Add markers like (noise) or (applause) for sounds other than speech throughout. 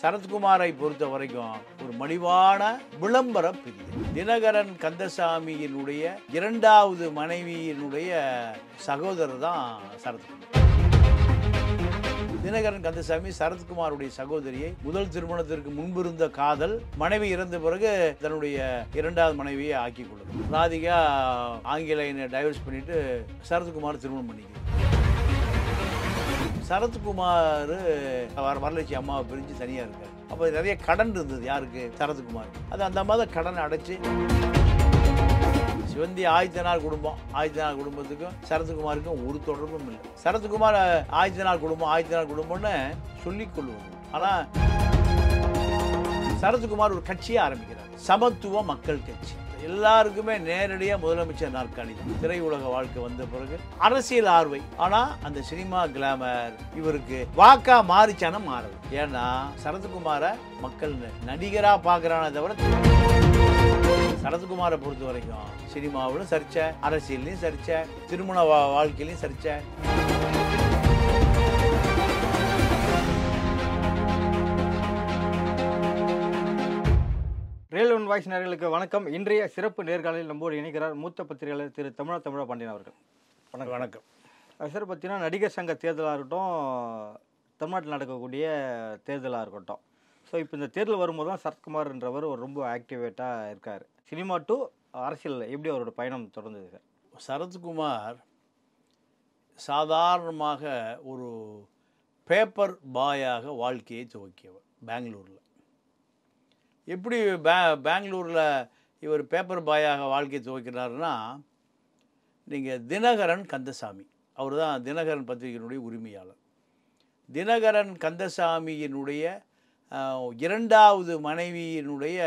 சரத்குமாரை பொறுத்த வரைக்கும் ஒரு மலிவான விளம்பர பிரிவு தினகரன் கந்தசாமியினுடைய இரண்டாவது மனைவியினுடைய சகோதரர் தான் சரத்குமார் தினகரன் கந்தசாமி சரத்குமாருடைய சகோதரியை முதல் திருமணத்திற்கு முன்பிருந்த காதல் மனைவி இறந்த பிறகு தன்னுடைய இரண்டாவது மனைவியை ஆக்கி கொள்ளும் ராதிகா ஆங்கிலேயனை டைவர்ஸ் பண்ணிட்டு சரத்குமார் திருமணம் பண்ணிக்கிறேன் சரத்குமார் வரலட்சி அம்மாவை பிரிஞ்சு தனியாக இருக்கார் அப்போ நிறைய கடன் இருந்தது யாருக்கு சரத்குமார் அது அந்த மாதிரி தான் கடனை அடைச்சி சிவந்தி ஆதித்தனார் குடும்பம் ஆதித்தனார் குடும்பத்துக்கும் சரத்குமாருக்கும் ஒரு தொடர்பும் இல்லை சரத்குமார் ஆதித்தனார் குடும்பம் ஆதித்தனார் குடும்பம்னு சொல்லிக்கொள்வோம் ஆனால் சரத்குமார் ஒரு கட்சியை ஆரம்பிக்கிறார் சமத்துவ மக்கள் கட்சி எல்லாருக்குமே நேரடியாக முதலமைச்சர் நற்கணிதம் திரையுலக வாழ்க்கை வந்த பிறகு அரசியல் ஆர்வை ஆனால் அந்த சினிமா கிளாமர் இவருக்கு வாக்கா மாறிச்சான மாறது ஏன்னா சரத்குமாரை மக்கள் நடிகராக பார்க்குறானே தவிர சரத்குமாரை பொறுத்த வரைக்கும் சினிமாவிலும் சரிச்ச அரசியல்லையும் சரிச்ச திருமண வாழ்க்கையிலையும் சரிச்ச வாய்ஸ் நேர்களுக்கு வணக்கம் இன்றைய சிறப்பு நேர்காணலில் ஒரு இணைக்கிறார் மூத்த பத்திரிகையாளர் திரு தமிழா தமிழா பாண்டியன் அவர்கள் வணக்கம் வணக்கம் சார் பார்த்தீங்கன்னா நடிகர் சங்க தேர்தலாக இருக்கட்டும் தமிழ்நாட்டில் நடக்கக்கூடிய தேர்தலாக இருக்கட்டும் ஸோ இப்போ இந்த தேர்தல் வரும்போது தான் என்றவர் ஒரு ரொம்ப ஆக்டிவேட்டாக இருக்கார் சினிமா டு அரசியல் எப்படி அவரோட பயணம் தொடர்ந்தது சார் சரத்குமார் சாதாரணமாக ஒரு பேப்பர் பாயாக வாழ்க்கையை துவக்கியவர் பெங்களூரில் எப்படி பே பெங்களூரில் இவர் பேப்பர் பாயாக வாழ்க்கை துவக்கிறாருன்னா நீங்கள் தினகரன் கந்தசாமி அவர் தான் தினகரன் பத்திரிகையினுடைய உரிமையாளர் தினகரன் கந்தசாமியினுடைய இரண்டாவது மனைவியினுடைய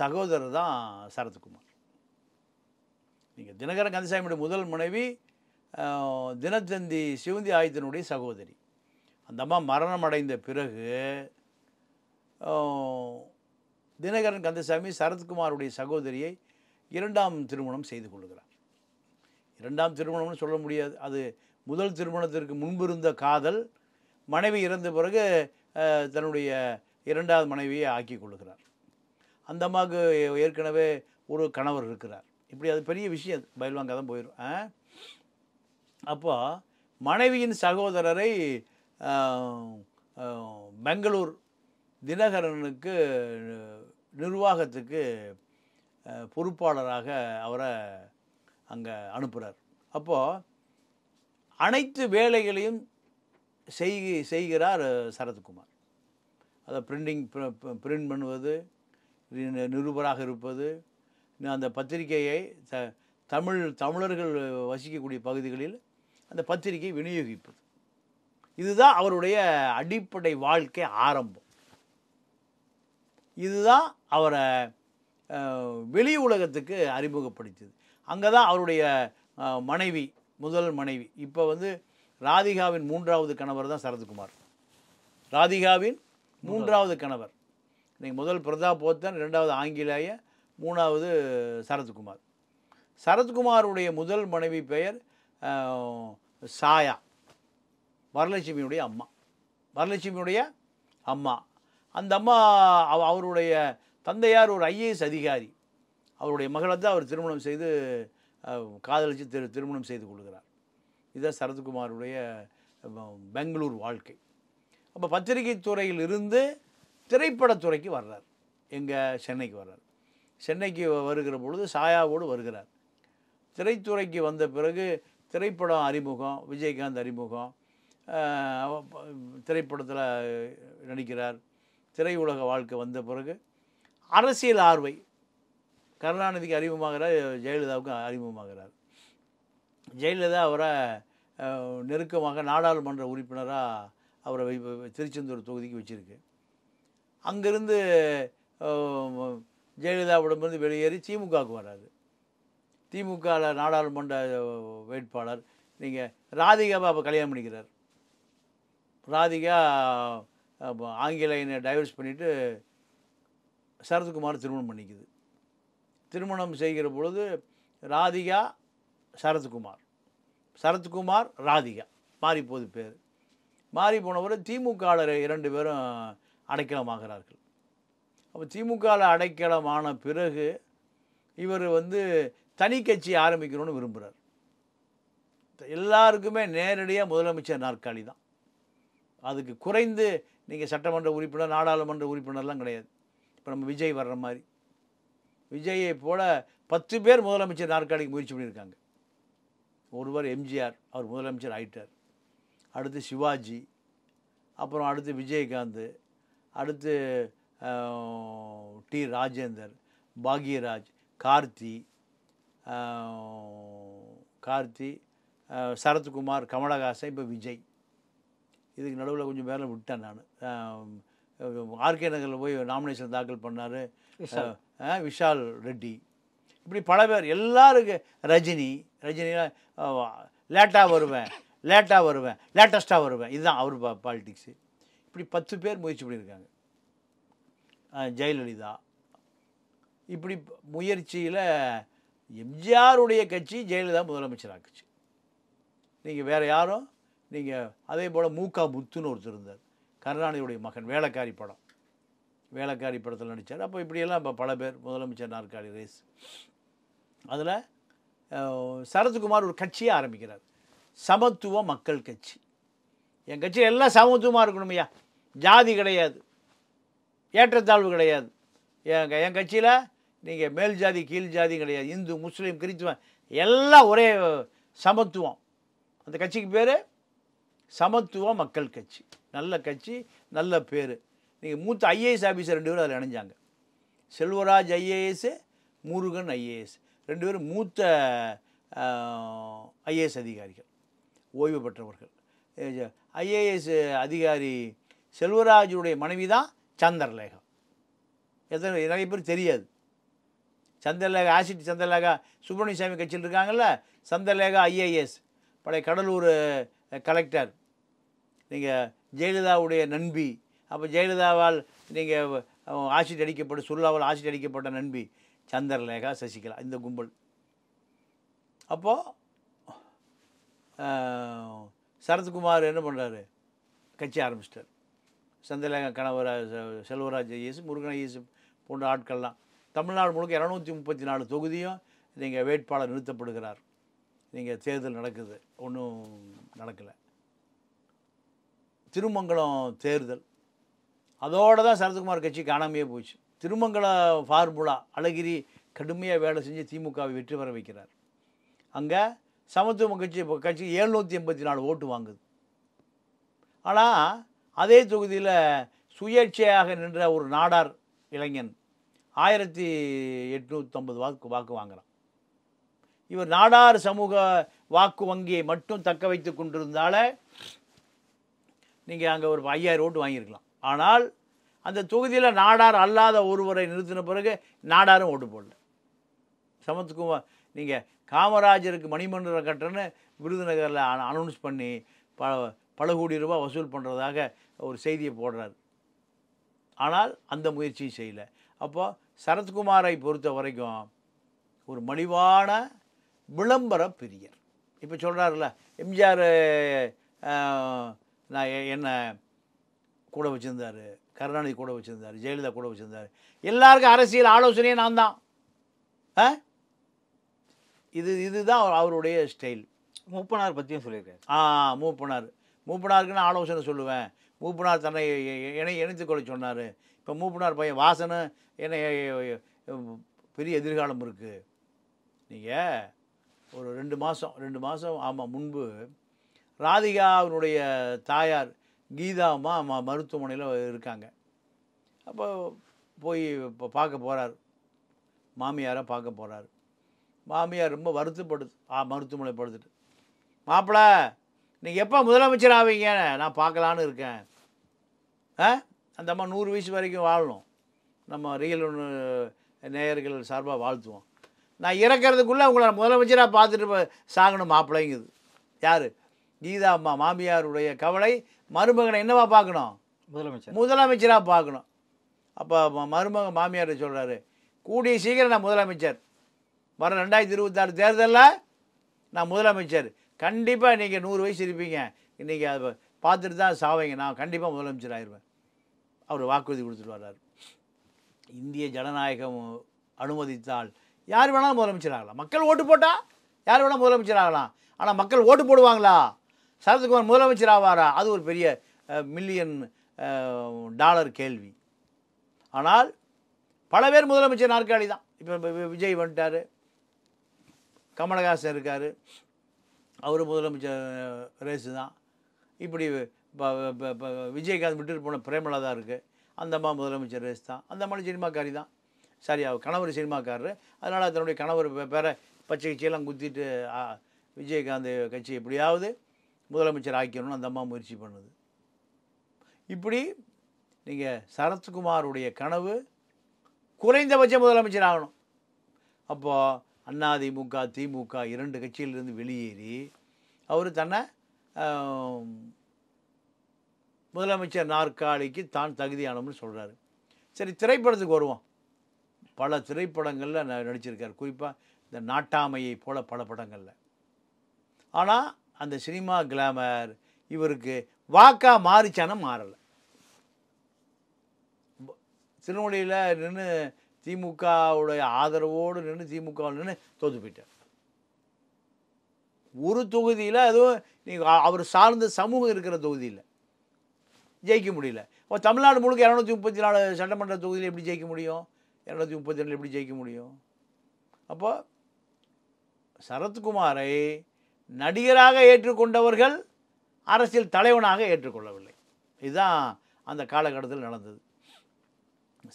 சகோதரர் தான் சரத்குமார் நீங்கள் தினகரன் கந்தசாமியுடைய முதல் மனைவி தினத்தந்தி சிவந்தி ஆயுதனுடைய சகோதரி அந்த அம்மா மரணம் அடைந்த பிறகு தினகரன் கந்தசாமி சரத்குமாருடைய சகோதரியை இரண்டாம் திருமணம் செய்து கொள்கிறார் இரண்டாம் திருமணம்னு சொல்ல முடியாது அது முதல் திருமணத்திற்கு முன்பு இருந்த காதல் மனைவி இறந்த பிறகு தன்னுடைய இரண்டாவது மனைவியை ஆக்கி கொள்கிறார் அந்த அம்மாவுக்கு ஏற்கனவே ஒரு கணவர் இருக்கிறார் இப்படி அது பெரிய விஷயம் பயில்வாங்க தான் போயிடும் அப்போ மனைவியின் சகோதரரை பெங்களூர் தினகரனுக்கு நிர்வாகத்துக்கு பொறுப்பாளராக அவரை அங்கே அனுப்புகிறார் அப்போது அனைத்து வேலைகளையும் செய் செய்கிறார் சரத்குமார் அதை பிரிண்டிங் பிரிண்ட் பண்ணுவது நிருபராக இருப்பது அந்த பத்திரிகையை த தமிழ் தமிழர்கள் வசிக்கக்கூடிய பகுதிகளில் அந்த பத்திரிகை விநியோகிப்பது இதுதான் அவருடைய அடிப்படை வாழ்க்கை ஆரம்பம் இதுதான் அவரை வெளி உலகத்துக்கு அறிமுகப்படுத்தியது அங்கே தான் அவருடைய மனைவி முதல் மனைவி இப்போ வந்து ராதிகாவின் மூன்றாவது கணவர் தான் சரத்குமார் ராதிகாவின் மூன்றாவது கணவர் இன்றைக்கி முதல் பிரதாப் போத்தன் ரெண்டாவது ஆங்கிலேய மூணாவது சரத்குமார் சரத்குமாருடைய முதல் மனைவி பெயர் சாயா வரலட்சுமியுடைய அம்மா வரலட்சுமியுடைய அம்மா அந்த அம்மா அவருடைய தந்தையார் ஒரு ஐஏஎஸ் அதிகாரி அவருடைய மகளை தான் அவர் திருமணம் செய்து காதலிச்சு திரு திருமணம் செய்து கொள்கிறார் இதுதான் சரத்குமாருடைய பெங்களூர் வாழ்க்கை அப்போ பத்திரிகை துறையில் இருந்து திரைப்படத்துறைக்கு வர்றார் எங்கள் சென்னைக்கு வர்றார் சென்னைக்கு வருகிற பொழுது சாயாவோடு வருகிறார் திரைத்துறைக்கு வந்த பிறகு திரைப்படம் அறிமுகம் விஜயகாந்த் அறிமுகம் திரைப்படத்தில் நடிக்கிறார் திரையுலக வாழ்க்கை வந்த பிறகு அரசியல் ஆர்வை கருணாநிதிக்கு அறிமுகமாகிறார் ஜெயலலிதாவுக்கு அறிமுகமாகிறார் ஜெயலலிதா அவரை நெருக்கமாக நாடாளுமன்ற உறுப்பினராக அவரை திருச்செந்தூர் தொகுதிக்கு வச்சுருக்கு அங்கேருந்து ஜெயலலிதாவிடமிருந்து வெளியேறி திமுகவுக்கு வராது திமுகவில் நாடாளுமன்ற வேட்பாளர் நீங்கள் ராதிகாவை அப்போ கல்யாணம் பண்ணிக்கிறார் ராதிகா ஆங்கிலேயனை டைவர்ஸ் பண்ணிவிட்டு சரத்குமார் திருமணம் பண்ணிக்குது திருமணம் செய்கிற பொழுது ராதிகா சரத்குமார் சரத்குமார் ராதிகா மாறி பேர் மாறி போனவர் திமுகவில் இரண்டு பேரும் அடைக்கலமாகிறார்கள் அப்போ திமுகவில் அடைக்கலமான பிறகு இவர் வந்து தனி கட்சி ஆரம்பிக்கணும்னு விரும்புகிறார் எல்லாருக்குமே நேரடியாக முதலமைச்சர் நாற்காலி தான் அதுக்கு குறைந்து நீங்கள் சட்டமன்ற உறுப்பினர் நாடாளுமன்ற உறுப்பினர்லாம் கிடையாது இப்போ நம்ம விஜய் வர்ற மாதிரி விஜயை போல் பத்து பேர் முதலமைச்சர் நாற்காலிக்கு முயற்சி பண்ணியிருக்காங்க ஒருவர் எம்ஜிஆர் அவர் முதலமைச்சர் ஆயிட்டார் அடுத்து சிவாஜி அப்புறம் அடுத்து விஜயகாந்த் அடுத்து டி ராஜேந்தர் பாக்யராஜ் கார்த்தி கார்த்தி சரத்குமார் கமலஹாசன் இப்போ விஜய் இதுக்கு நடுவில் கொஞ்சம் மேலே விட்டேன் நான் ஆர்கே நகரில் போய் நாமினேஷன் தாக்கல் பண்ணார் விஷால் ரெட்டி இப்படி பல பேர் எல்லாருக்கும் ரஜினி ரஜினியில் லேட்டாக வருவேன் லேட்டாக வருவேன் லேட்டஸ்ட்டாக வருவேன் இதுதான் அவர் பா பாலிட்டிக்ஸு இப்படி பத்து பேர் முயற்சி பண்ணியிருக்காங்க ஜெயலலிதா இப்படி முயற்சியில் எம்ஜிஆருடைய கட்சி ஜெயலலிதா முதலமைச்சராக்குச்சு நீங்கள் வேறு யாரும் நீங்கள் அதே போல் மூக்கா முத்துன்னு ஒருத்தர் இருந்தார் கருணாநிதியுடைய மகன் வேலைக்காரி படம் வேலைக்காரி படத்தில் நடித்தார் அப்போ இப்படியெல்லாம் இப்போ பல பேர் முதலமைச்சர் நாற்காலி ரேஸ் அதில் சரத்குமார் ஒரு கட்சியை ஆரம்பிக்கிறார் சமத்துவ மக்கள் கட்சி என் கட்சியில் எல்லாம் சமத்துவமாக ஐயா ஜாதி கிடையாது ஏற்றத்தாழ்வு கிடையாது என் என் கட்சியில் நீங்கள் மேல் ஜாதி கீழ் ஜாதி கிடையாது இந்து முஸ்லீம் கிறித்துவம் எல்லாம் ஒரே சமத்துவம் அந்த கட்சிக்கு பேர் சமத்துவ மக்கள் கட்சி நல்ல கட்சி நல்ல பேர் நீங்கள் மூத்த ஐஏஎஸ் ஆஃபீஸர் ரெண்டு பேரும் அதில் இணைஞ்சாங்க செல்வராஜ் ஐஏஎஸ் முருகன் ஐஏஎஸ் ரெண்டு பேரும் மூத்த ஐஏஎஸ் அதிகாரிகள் ஓய்வு பெற்றவர்கள் ஐஏஎஸ் அதிகாரி செல்வராஜுடைய மனைவி தான் சந்திரலேகா எத்தனை நிறைய பேர் தெரியாது சந்திரலேகா ஆசிட் சந்திரலேகா சுப்பிரமணியசாமி கட்சியில் இருக்காங்கள்ல சந்திரலேகா ஐஏஎஸ் பழைய கடலூர் கலெக்டர் நீங்கள் ஜெயலலிதாவுடைய நண்பி அப்போ ஜெயலலிதாவால் நீங்கள் ஆசிட் அடிக்கப்பட்டு சுல்லாவால் ஆசிட் அடிக்கப்பட்ட நண்பி சந்திரலேகா சசிகலா இந்த கும்பல் அப்போது சரத்குமார் என்ன பண்ணுறாரு கட்சி ஆரம்பிச்சிட்டார் சந்திரலேகா கணவர் செல்வராஜ் இயேசு முருகன் இயேசு போன்ற ஆட்கள்லாம் தமிழ்நாடு முழுக்க இரநூத்தி முப்பத்தி நாலு தொகுதியும் நீங்கள் வேட்பாளர் நிறுத்தப்படுகிறார் நீங்கள் தேர்தல் நடக்குது ஒன்றும் நடக்கலை திருமங்கலம் தேர்தல் அதோடு தான் சரத்குமார் கட்சி காணாமையே போச்சு திருமங்கல ஃபார்முலா அழகிரி கடுமையாக வேலை செஞ்சு திமுகவை வெற்றி பெற வைக்கிறார் அங்கே சமத்துவ கட்சி கட்சி ஏழ்நூற்றி எண்பத்தி நாலு ஓட்டு வாங்குது ஆனால் அதே தொகுதியில் சுயேட்சையாக நின்ற ஒரு நாடார் இளைஞன் ஆயிரத்தி எட்நூற்றம்பது வாக்கு வாக்கு வாங்குகிறான் இவர் நாடார் சமூக வாக்கு வங்கியை மட்டும் தக்க வைத்து கொண்டிருந்தால நீங்கள் அங்கே ஒரு ஐயாயிரம் ஓட்டு வாங்கியிருக்கலாம் ஆனால் அந்த தொகுதியில் நாடார் அல்லாத ஒருவரை நிறுத்தின பிறகு நாடாரும் ஓட்டு போடல சமத்துக்குமார் நீங்கள் காமராஜருக்கு மணிமன்ற கட்டுறன்னு விருதுநகரில் அனௌன்ஸ் பண்ணி ப பல கோடி ரூபாய் வசூல் பண்ணுறதாக ஒரு செய்தியை போடுறார் ஆனால் அந்த முயற்சியும் செய்யலை அப்போ சரத்குமாரை பொறுத்த வரைக்கும் ஒரு மலிவான விளம்பர பிரியர் இப்போ சொல்கிறாருல எம்ஜிஆர் நான் என்னை கூட வச்சுருந்தார் கருணாநிதி கூட வச்சுருந்தார் ஜெயலலிதா கூட வச்சுருந்தார் எல்லாருக்கும் அரசியல் ஆலோசனையே நான் தான் ஆ இது இதுதான் அவருடைய ஸ்டைல் மூப்பனார் பற்றியும் சொல்லியிருக்காரு ஆ மூப்பனார் மூப்பனாருக்குன்னு ஆலோசனை சொல்லுவேன் மூப்பனார் தன்னை இணை இணைத்துக்கொள்ள சொன்னார் இப்போ மூப்பனார் பையன் வாசனை என்னை பெரிய எதிர்காலம் இருக்குது நீங்கள் ஒரு ரெண்டு மாதம் ரெண்டு மாதம் ஆமாம் முன்பு ராதிகா அவனுடைய தாயார் கீதா அம்மா மருத்துவமனையில் இருக்காங்க அப்போ போய் இப்போ பார்க்க போகிறார் மாமியாரை பார்க்க போகிறார் மாமியார் ரொம்ப வருத்தப்படுது ஆ மருத்துவமனை படுத்துட்டு மாப்பிள்ள நீங்கள் எப்போ முதலமைச்சர் ஆவீங்க நான் பார்க்கலான்னு இருக்கேன் ஆ அந்த அம்மா நூறு வயசு வரைக்கும் வாழணும் நம்ம ரியல் ஒன்று நேயர்கள் சார்பாக வாழ்த்துவோம் நான் இறக்கிறதுக்குள்ளே உங்களை முதலமைச்சராக பார்த்துட்டு சாகணும் மாப்பிள்ளைங்குது யார் கீதா அம்மா மாமியாருடைய கவலை மருமகனை என்னவா பார்க்கணும் முதலமைச்சர் முதலமைச்சராக பார்க்கணும் அப்போ மருமக மாமியார் சொல்கிறாரு கூடிய சீக்கிரம் நான் முதலமைச்சர் வர ரெண்டாயிரத்தி இருபத்தாறு தேர்தலில் நான் முதலமைச்சர் கண்டிப்பாக நீங்கள் நூறு வயசு இருப்பீங்க இன்றைக்கி அதை பார்த்துட்டு தான் சாவைங்க நான் கண்டிப்பாக முதலமைச்சர் ஆயிடுவேன் அவர் வாக்குறுதி கொடுத்துட்டு வர்றார் இந்திய ஜனநாயகம் அனுமதித்தால் யார் வேணாலும் முதலமைச்சர் ஆகலாம் மக்கள் ஓட்டு போட்டால் யார் வேணால் முதலமைச்சர் ஆகலாம் ஆனால் மக்கள் ஓட்டு போடுவாங்களா சரத்குமார் முதலமைச்சர் ஆவாரா அது ஒரு பெரிய மில்லியன் டாலர் கேள்வி ஆனால் பல பேர் முதலமைச்சர் நாற்காலி தான் இப்போ விஜய் வந்துட்டார் கமலஹாசன் இருக்கார் அவர் முதலமைச்சர் ரேஸு தான் இப்படி விஜயகாந்த் விட்டுட்டு போன பிரேமலா இருக்குது அந்த அம்மா முதலமைச்சர் ரேஸ் தான் அந்த அம்மாவும் சினிமாக்காரி தான் சரி அவர் கணவர் சினிமாக்காரர் அதனால் தன்னுடைய கணவர் பேரை பச்சை கட்சியெல்லாம் குத்திட்டு விஜயகாந்த் கட்சி எப்படியாவது முதலமைச்சர் ஆக்கணும்னு அந்த அம்மா முயற்சி பண்ணுது இப்படி நீங்கள் சரத்குமாருடைய கனவு குறைந்தபட்ச முதலமைச்சர் ஆகணும் அப்போது அண்ணாதிமுக திமுக இரண்டு கட்சியிலிருந்து வெளியேறி அவர் தன்னை முதலமைச்சர் நாற்காலிக்கு தான் தகுதியானவர்னு சொல்கிறாரு சரி திரைப்படத்துக்கு வருவோம் பல திரைப்படங்களில் நடிச்சிருக்கார் குறிப்பாக இந்த நாட்டாமையை போல பல படங்களில் ஆனால் அந்த சினிமா கிளாமர் இவருக்கு வாக்காக மாறிச்சானா மாறலை திருநெல்வேலியில் நின்று திமுகவுடைய ஆதரவோடு நின்று திமுக நின்று தோத்து போயிட்டார் ஒரு தொகுதியில் அதுவும் நீங்கள் அவர் சார்ந்த சமூகம் இருக்கிற தொகுதியில் ஜெயிக்க முடியல இப்போ தமிழ்நாடு முழுக்க இரநூத்தி முப்பத்தி நாலு சட்டமன்ற தொகுதியில் எப்படி ஜெயிக்க முடியும் இரநூத்தி முப்பத்தி ரெண்டில் எப்படி ஜெயிக்க முடியும் அப்போ சரத்குமாரை நடிகராக ஏற்றுக்கொண்டவர்கள் அரசியல் தலைவனாக ஏற்றுக்கொள்ளவில்லை இதுதான் அந்த காலகட்டத்தில் நடந்தது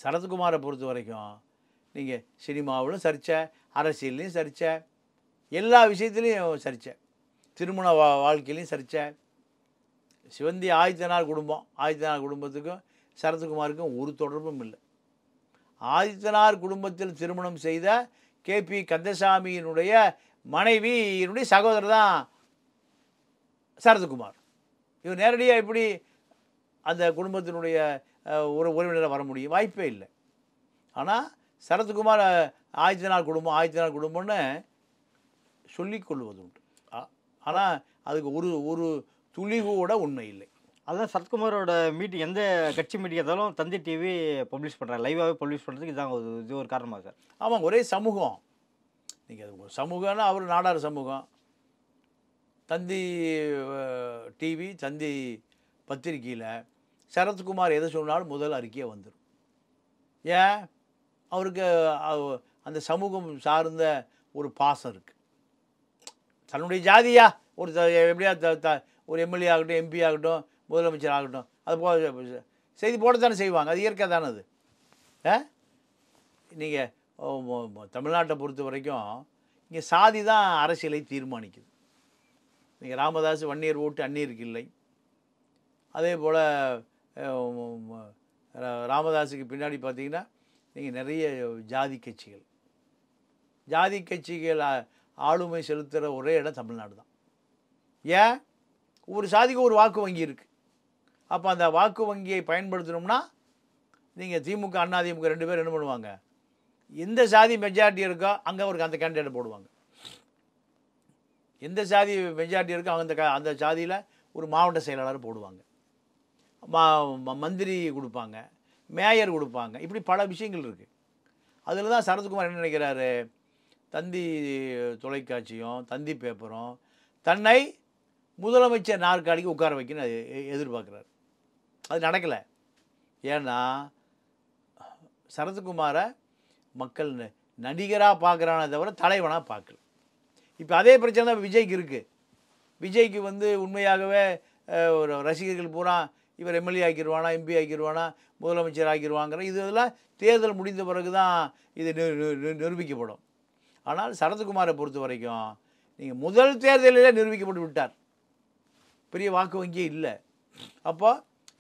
சரத்குமாரை பொறுத்த வரைக்கும் நீங்கள் சினிமாவிலும் சரித்த அரசியல்லையும் சரித்த எல்லா விஷயத்துலேயும் சரித்த திருமண வா வாழ்க்கையிலையும் சரித்த சிவந்தி ஆதித்தனார் குடும்பம் ஆதித்தனார் குடும்பத்துக்கும் சரத்குமாருக்கும் ஒரு தொடர்பும் இல்லை ஆதித்தனார் குடும்பத்தில் திருமணம் செய்த கே பி கந்தசாமியினுடைய மனைவியினுடைய சகோதரர் தான் சரத்குமார் இவர் நேரடியாக இப்படி அந்த குடும்பத்தினுடைய ஒரு உறவினராக வர முடியும் வாய்ப்பே இல்லை ஆனால் சரத்குமார் ஆயிரத்தி நாள் குடும்பம் ஆயிரத்தி நாள் குடும்பம்னு சொல்லிக்கொள்வது உண்டு ஆனால் அதுக்கு ஒரு ஒரு துளி கூட உண்மை இல்லை அதுதான் சரத்குமாரோட மீட்டிங் எந்த கட்சி மீட்டிங் இருந்தாலும் தந்தி டிவி பப்ளிஷ் பண்ணுறாங்க லைவாகவே பப்ளிஷ் பண்ணுறதுக்கு இதுதான் இது ஒரு காரணமாக சார் ஆமாம் ஒரே சமூகம் நீங்கள் சமூகம்னா அவர் நாடார் சமூகம் தந்தி டிவி தந்தி பத்திரிகையில் சரத்குமார் எதை சொன்னாலும் முதல் அறிக்கையாக வந்துடும் ஏன் அவருக்கு அந்த சமூகம் சார்ந்த ஒரு பாசம் இருக்குது தன்னுடைய ஜாதியா ஒரு எப்படியா த த ஒரு எம்எல்ஏ ஆகட்டும் எம்பி ஆகட்டும் முதலமைச்சர் ஆகட்டும் அது போக செய்தி தானே செய்வாங்க அது இயற்கை தானே அது ஆ நீங்கள் தமிழ்நாட்டை பொறுத்த வரைக்கும் இங்கே சாதி தான் அரசியலை தீர்மானிக்குது நீங்கள் ராமதாஸ் வன்னியர் ஓட்டு அந்நீருக்கு இல்லை அதே போல் ராமதாஸுக்கு பின்னாடி பார்த்தீங்கன்னா நீங்கள் நிறைய ஜாதி கட்சிகள் ஜாதி கட்சிகள் ஆளுமை செலுத்துகிற ஒரே இடம் தமிழ்நாடு தான் ஏன் ஒவ்வொரு சாதிக்கும் ஒரு வாக்கு வங்கி இருக்குது அப்போ அந்த வாக்கு வங்கியை பயன்படுத்தணும்னா நீங்கள் திமுக அண்ணா திமுக ரெண்டு பேர் என்ன பண்ணுவாங்க எந்த சாதி மெஜாரிட்டி இருக்கோ அங்கே அவருக்கு அந்த கேண்டிடேட் போடுவாங்க எந்த சாதி மெஜாரிட்டி இருக்கோ அந்த அந்த சாதியில் ஒரு மாவட்ட செயலாளர் போடுவாங்க மா மந்திரி கொடுப்பாங்க மேயர் கொடுப்பாங்க இப்படி பல விஷயங்கள் இருக்குது அதில் தான் சரத்குமார் என்ன நினைக்கிறாரு தந்தி தொலைக்காட்சியும் தந்தி பேப்பரும் தன்னை முதலமைச்சர் நாற்காலிக்கு உட்கார வைக்கணும் எதிர்பார்க்குறாரு அது நடக்கலை ஏன்னா சரத்குமாரை மக்கள் நடிகராக பார்க்குறான தவிர தலைவனாக பார்க்கல இப்போ அதே பிரச்சனை தான் விஜய்க்கு இருக்குது விஜய்க்கு வந்து உண்மையாகவே ஒரு ரசிகர்கள் பூரா இவர் எம்எல்ஏ ஆக்கிடுவானா எம்பி ஆக்கிடுவானா முதலமைச்சர் ஆக்கிடுவாங்கிற இது இதெல்லாம் தேர்தல் முடிந்த பிறகு தான் இது நிரூபிக்கப்படும் ஆனால் சரத்குமாரை பொறுத்த வரைக்கும் நீங்கள் முதல் தேர்தலிலே நிரூபிக்கப்பட்டு விட்டார் பெரிய வாக்கு வங்கி இல்லை அப்போ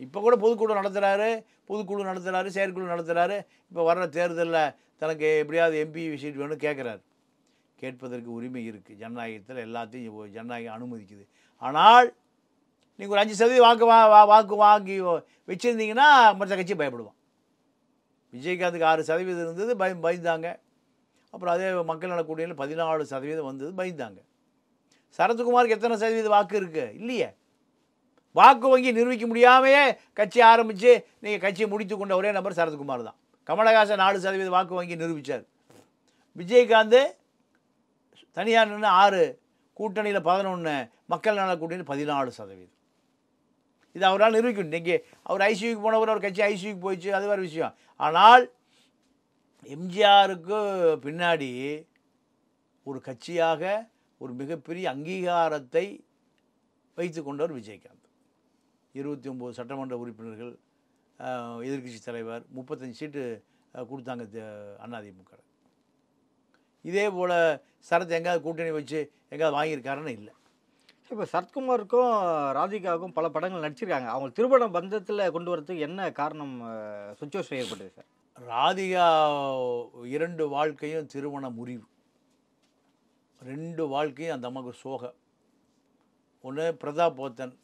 இப்போ கூட பொதுக்குழு நடத்துகிறாரு பொதுக்குழு நடத்துகிறாரு செயற்குழு நடத்துகிறாரு இப்போ வர்ற தேர்தலில் தனக்கு எப்படியாவது எம்பி விசிட் வேணும்னு கேட்குறாரு கேட்பதற்கு உரிமை இருக்குது ஜனநாயகத்தில் எல்லாத்தையும் ஜனநாயகம் அனுமதிக்குது ஆனால் நீங்கள் ஒரு அஞ்சு சதவீதம் வாக்கு வா வாக்கு வாங்கி வச்சுருந்தீங்கன்னா மற்ற கட்சி பயப்படுவான் விஜயகாந்துக்கு ஆறு சதவீதம் இருந்தது பய பயந்தாங்க அப்புறம் அதே மக்கள் நலக்கூடிய பதினாலு சதவீதம் வந்தது பயந்தாங்க சரத்குமாருக்கு எத்தனை சதவீதம் வாக்கு இருக்குது இல்லையே வாக்கு வங்கி நிரூபிக்க முடியாமையே கட்சி ஆரம்பித்து நீங்கள் கட்சியை முடித்து கொண்ட ஒரே நபர் சரத்குமார் தான் கமலஹாசன் நாலு சதவீத வாக்கு வங்கி நிரூபித்தார் விஜயகாந்த் தனியார் நின்று ஆறு கூட்டணியில் பதினொன்று மக்கள் நல கூட்டணியில் பதினாலு சதவீதம் இது அவரால் நிரூபிக்கணும் இன்றைக்கி அவர் ஐசியூக்கு போனவர் அவர் கட்சி ஐசியூக்கு போயிடுச்சு அது வேறு விஷயம் ஆனால் எம்ஜிஆருக்கு பின்னாடி ஒரு கட்சியாக ஒரு மிகப்பெரிய அங்கீகாரத்தை வைத்து கொண்டவர் விஜயகாந்த் இருபத்தி ஒம்பது சட்டமன்ற உறுப்பினர்கள் எதிர்கட்சி தலைவர் முப்பத்தஞ்சு சீட்டு கொடுத்தாங்க அதிமுக இதே போல் சரத் எங்கேயாவது கூட்டணி வச்சு எங்கேயாவது வாங்கியிருக்காருன்னு இல்லை இப்போ சரத்குமாருக்கும் ராதிகாவுக்கும் பல படங்கள் நடிச்சிருக்காங்க அவங்க திருமண பந்தத்தில் கொண்டு வரதுக்கு என்ன காரணம் சுச்சுவேஷன் ஏற்பட்டது சார் ராதிகா இரண்டு வாழ்க்கையும் திருமண முறிவு ரெண்டு வாழ்க்கையும் அந்த அம்மாவுக்கு சோகம் ஒன்று பிரதாப் போத்தன்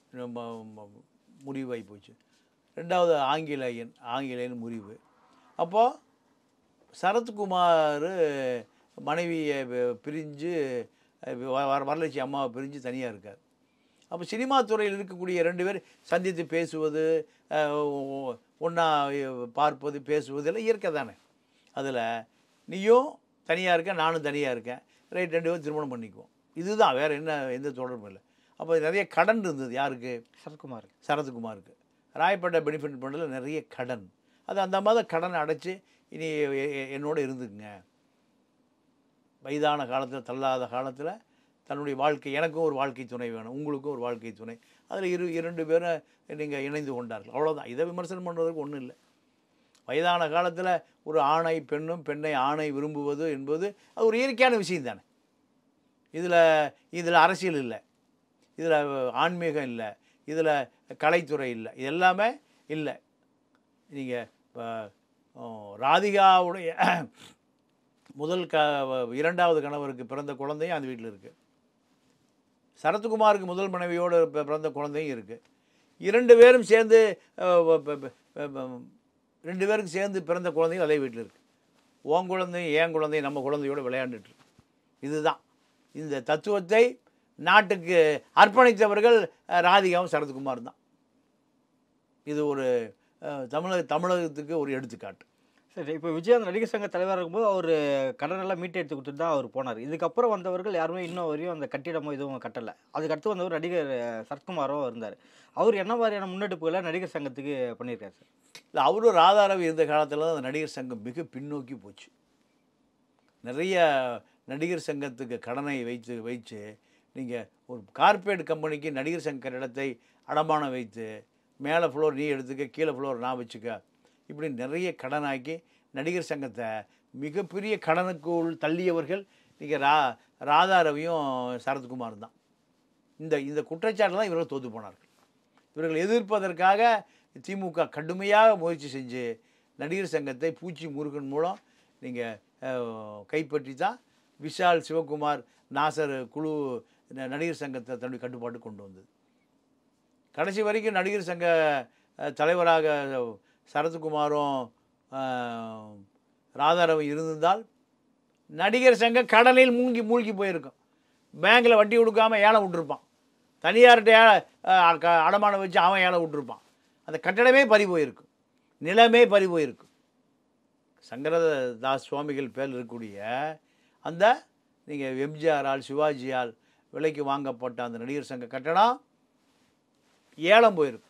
முடிவாகி போச்சு ரெண்டாவது ஆங்கிலேயன் ஆங்கிலேயன் முறிவு அப்போது சரத்குமார் மனைவியை பிரிஞ்சு வரலட்சி அம்மாவை பிரிஞ்சு தனியாக இருக்கார் அப்போ சினிமா துறையில் இருக்கக்கூடிய ரெண்டு பேர் சந்தித்து பேசுவது ஒன்றா பார்ப்பது பேசுவது எல்லாம் இயற்கை தானே அதில் நீயும் தனியாக இருக்க நானும் தனியாக இருக்கேன் ரைட் ரெண்டு பேரும் திருமணம் பண்ணிக்குவோம் இதுதான் வேறு என்ன எந்த தொடர்பும் இல்லை அப்போ நிறைய கடன் இருந்தது யாருக்கு சரத்குமார் சரத்குமாருக்கு ராயப்பேட்டை பெனிஃபிட் பண்ணுறதுல நிறைய கடன் அது அந்த மாதிரி கடனை அடைச்சி இனி என்னோடு இருந்துக்குங்க வயதான காலத்தில் தள்ளாத காலத்தில் தன்னுடைய வாழ்க்கை எனக்கும் ஒரு வாழ்க்கை துணை வேணும் உங்களுக்கும் ஒரு வாழ்க்கை துணை அதில் இரு இரண்டு பேரும் நீங்கள் இணைந்து கொண்டார்கள் அவ்வளோதான் இதை விமர்சனம் பண்ணுறதுக்கு ஒன்றும் இல்லை வயதான காலத்தில் ஒரு ஆணை பெண்ணும் பெண்ணை ஆணை விரும்புவது என்பது அது ஒரு இயற்கையான விஷயம் தானே இதில் இதில் அரசியல் இல்லை இதில் ஆன்மீகம் இல்லை இதில் கலைத்துறை இல்லை இது எல்லாமே இல்லை நீங்கள் ராதிகாவுடைய (clears throat) முதல் க இரண்டாவது கணவருக்கு பிறந்த குழந்தையும் அந்த வீட்டில் இருக்குது சரத்குமாருக்கு முதல் மனைவியோடு பிறந்த குழந்தையும் இருக்குது இரண்டு பேரும் சேர்ந்து ரெண்டு பேருக்கு சேர்ந்து பிறந்த குழந்தையும் அதே வீட்டில் இருக்குது உன் குழந்தையும் என் குழந்தையும் நம்ம குழந்தையோடு விளையாண்டுட்டு இதுதான் இந்த தத்துவத்தை நாட்டுக்கு அர்ப்பணித்தவர்கள் ராதிகாவும் சரத்குமார் தான் இது ஒரு தமிழக தமிழகத்துக்கு ஒரு எடுத்துக்காட்டு சரி இப்போ விஜயகாந்த் நடிகர் சங்க தலைவராக இருக்கும்போது அவர் கடனெல்லாம் மீட்டு எடுத்து கொடுத்துட்டு தான் அவர் போனார் இதுக்கப்புறம் வந்தவர்கள் யாருமே இன்னும் வரையும் அந்த கட்டிடமோ எதுவும் கட்டலை அதுக்கடுத்து வந்தவர் நடிகர் சரத்குமாரோ இருந்தார் அவர் என்ன மாதிரியான முன்னெடுப்புகளை நடிகர் சங்கத்துக்கு பண்ணியிருக்காரு சார் இல்லை அவரும் ராதாரவி இருந்த காலத்தில் தான் அந்த நடிகர் சங்கம் மிக பின்னோக்கி போச்சு நிறைய நடிகர் சங்கத்துக்கு கடனை வைத்து வைத்து நீங்கள் ஒரு கார்பரேட் கம்பெனிக்கு நடிகர் சங்கர் இடத்தை அடமானம் வைத்து மேலே ஃப்ளோர் நீ எடுத்துக்க கீழே ஃப்ளோர் நான் வச்சுக்க இப்படி நிறைய கடனாக்கி நடிகர் சங்கத்தை மிகப்பெரிய கடனுக்குள் தள்ளியவர்கள் நீங்கள் ரா ராதா ரவியும் சரத்குமார் தான் இந்த இந்த குற்றச்சாட்டில் தான் இவர்கள் தோத்து போனார்கள் இவர்கள் எதிர்ப்பதற்காக திமுக கடுமையாக முயற்சி செஞ்சு நடிகர் சங்கத்தை பூச்சி முருகன் மூலம் நீங்கள் கைப்பற்றி தான் விஷால் சிவகுமார் நாசர் குழு நடிகர் சங்கத்தை தன்னுடைய கட்டுப்பாட்டு கொண்டு வந்தது கடைசி வரைக்கும் நடிகர் சங்க தலைவராக சரத்குமாரும் ராதாரவும் இருந்திருந்தால் நடிகர் சங்கம் கடலில் மூங்கி மூழ்கி போயிருக்கும் பேங்கில் வட்டி கொடுக்காமல் ஏழை விட்டுருப்பான் தனியார்கிட்ட ஏழை அடமானம் வச்சு அவன் ஏழை விட்டுருப்பான் அந்த கட்டடமே பறி போயிருக்கும் நிலமே பறி போயிருக்கும் சங்கரதாஸ் சுவாமிகள் பேரில் இருக்கக்கூடிய அந்த நீங்கள் எம்ஜிஆரால் சிவாஜியால் விலைக்கு வாங்கப்பட்ட அந்த நடிகர் சங்க கட்டடம் ஏலம் போயிருக்கு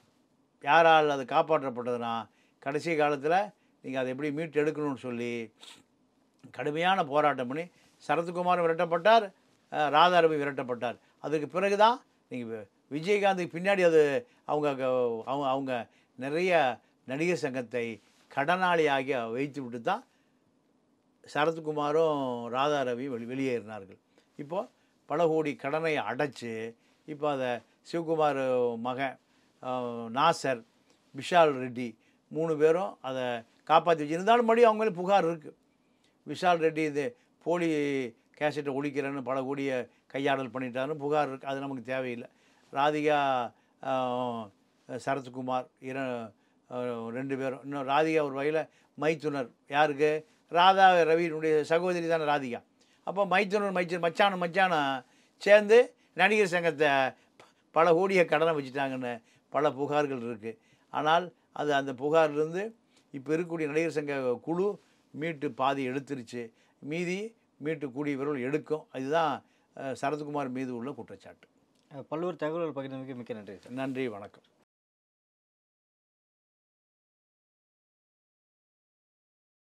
யாரால் அது காப்பாற்றப்பட்டதுன்னா கடைசி காலத்தில் நீங்கள் அதை எப்படி மீட்டு எடுக்கணும்னு சொல்லி கடுமையான போராட்டம் பண்ணி சரத்குமார் விரட்டப்பட்டார் ராதாரவி விரட்டப்பட்டார் அதுக்கு பிறகு தான் நீங்கள் விஜயகாந்துக்கு பின்னாடி அது அவங்க அவங்க அவங்க நிறைய நடிகர் சங்கத்தை கடனாளி ஆகி வைத்து விட்டு தான் சரத்குமாரும் ராதாரவியும் வெளி வெளியேறினார்கள் இப்போது பல கோடி கடனை அடைச்சி இப்போ அதை சிவகுமார் மகன் நாசர் விஷால் ரெட்டி மூணு பேரும் அதை காப்பாற்றி வச்சுருந்தாலும் மறுபடியும் அவங்களே புகார் இருக்குது விஷால் ரெட்டி இது போலி கேசட்டை ஒழிக்கிறேன்னு பல கூடிய கையாடல் பண்ணிட்டாரு புகார் இருக்குது அது நமக்கு தேவையில்லை ராதிகா சரத்குமார் இர ரெண்டு பேரும் இன்னும் ராதிகா ஒரு வகையில் மைத்துனர் யாருக்கு ராதா ரவியினுடைய சகோதரி தானே ராதிகா அப்போ மைத்தனோட மைத்தன் மச்சானம் மச்சானம் சேர்ந்து நடிகர் சங்கத்தை பல கோடிய கடனை வச்சுட்டாங்கன்னு பல புகார்கள் இருக்குது ஆனால் அது அந்த புகார்லேருந்து இப்போ இருக்கக்கூடிய நடிகர் சங்க குழு மீட்டு பாதி எடுத்துருச்சு மீதி மீட்டு கூடிய விரல் எடுக்கும் அதுதான் சரத்குமார் மீது உள்ள குற்றச்சாட்டு பல்வேறு தகவல்கள் பகிர்ந்தமைக்கு மிக்க நன்றி நன்றி வணக்கம்